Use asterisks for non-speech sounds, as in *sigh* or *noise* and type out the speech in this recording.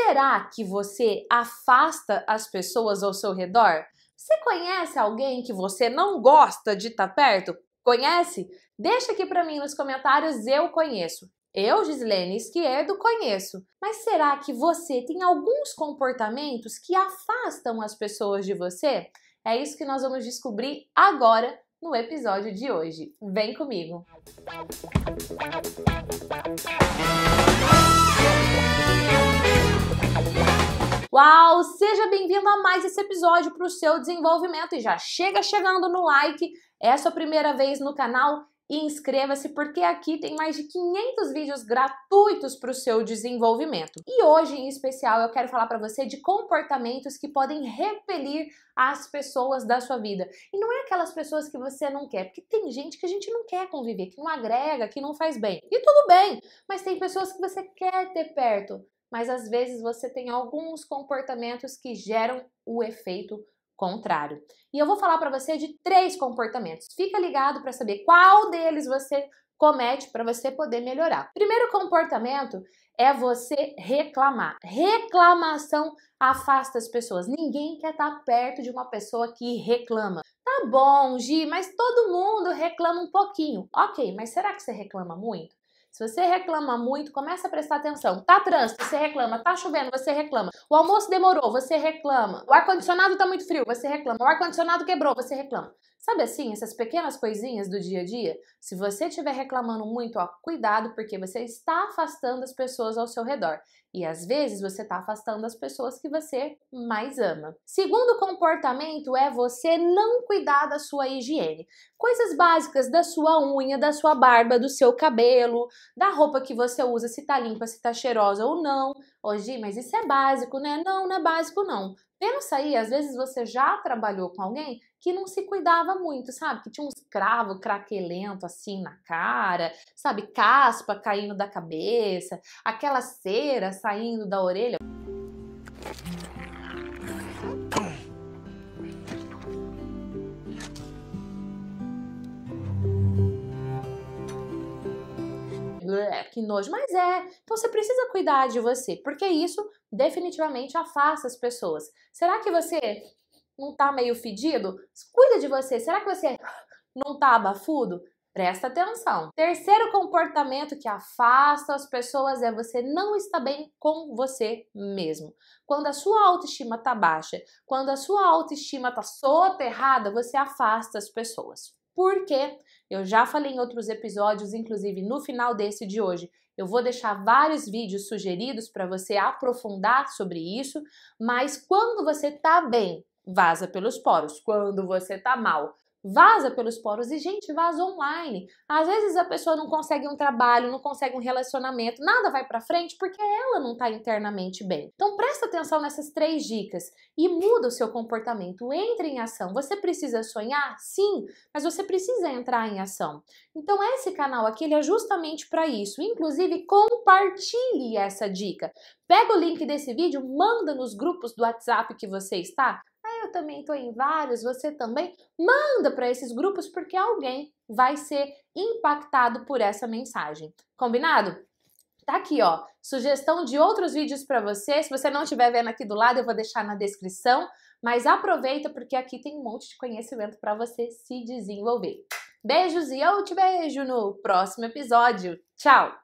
Será que você afasta as pessoas ao seu redor? Você conhece alguém que você não gosta de estar tá perto? Conhece? Deixa aqui para mim nos comentários, eu conheço. Eu, Gislene Esquerdo, conheço. Mas será que você tem alguns comportamentos que afastam as pessoas de você? É isso que nós vamos descobrir agora no episódio de hoje. Vem comigo! Música Uau! Seja bem-vindo a mais esse episódio para o seu desenvolvimento e já chega chegando no like. É a sua primeira vez no canal? inscreva-se porque aqui tem mais de 500 vídeos gratuitos para o seu desenvolvimento. E hoje em especial eu quero falar para você de comportamentos que podem repelir as pessoas da sua vida. E não é aquelas pessoas que você não quer, porque tem gente que a gente não quer conviver, que não agrega, que não faz bem. E tudo bem, mas tem pessoas que você quer ter perto mas às vezes você tem alguns comportamentos que geram o efeito contrário. E eu vou falar para você de três comportamentos. Fica ligado para saber qual deles você comete para você poder melhorar. Primeiro comportamento é você reclamar. Reclamação afasta as pessoas. Ninguém quer estar tá perto de uma pessoa que reclama. Tá bom, Gi, mas todo mundo reclama um pouquinho. Ok, mas será que você reclama muito? Se você reclama muito, começa a prestar atenção. Tá trânsito, você reclama. Tá chovendo, você reclama. O almoço demorou, você reclama. O ar-condicionado tá muito frio, você reclama. O ar-condicionado quebrou, você reclama. Sabe assim, essas pequenas coisinhas do dia a dia? Se você estiver reclamando muito, ó, cuidado, porque você está afastando as pessoas ao seu redor. E às vezes você está afastando as pessoas que você mais ama. Segundo comportamento é você não cuidar da sua higiene. Coisas básicas da sua unha, da sua barba, do seu cabelo, da roupa que você usa, se tá limpa, se tá cheirosa ou não. Hoje, mas isso é básico, né? Não, não é básico não. Pensa aí, às vezes você já trabalhou com alguém que não se cuidava muito, sabe? Que tinha uns cravos craquelento assim na cara, sabe? Caspa caindo da cabeça, aquela cera saindo da orelha. É, que nojo, mas é. Então você precisa cuidar de você, porque isso definitivamente afasta as pessoas. Será que você não tá meio fedido? Cuida de você. Será que você *laughs* não tá abafudo? Presta atenção. Terceiro comportamento que afasta as pessoas é você não estar bem com você mesmo. Quando a sua autoestima tá baixa, quando a sua autoestima tá soterrada, você afasta as pessoas. Por quê? Eu já falei em outros episódios, inclusive no final desse de hoje. Eu vou deixar vários vídeos sugeridos para você aprofundar sobre isso, mas quando você tá bem, vaza pelos poros. Quando você tá mal, vaza pelos poros. E, gente, vaza online. Às vezes a pessoa não consegue um trabalho, não consegue um relacionamento, nada vai para frente porque ela não tá internamente bem. Então, presta atenção nessas três dicas e muda o seu comportamento. Entre em ação. Você precisa sonhar? Sim, mas você precisa entrar em ação. Então, esse canal aqui ele é justamente para isso. Inclusive, compartilhe essa dica. Pega o link desse vídeo, manda nos grupos do WhatsApp que você está, ah, eu também estou em vários, você também, manda para esses grupos porque alguém vai ser impactado por essa mensagem. Combinado? Tá aqui, ó, sugestão de outros vídeos para você. Se você não estiver vendo aqui do lado, eu vou deixar na descrição, mas aproveita porque aqui tem um monte de conhecimento para você se desenvolver. Beijos e eu te vejo no próximo episódio. Tchau!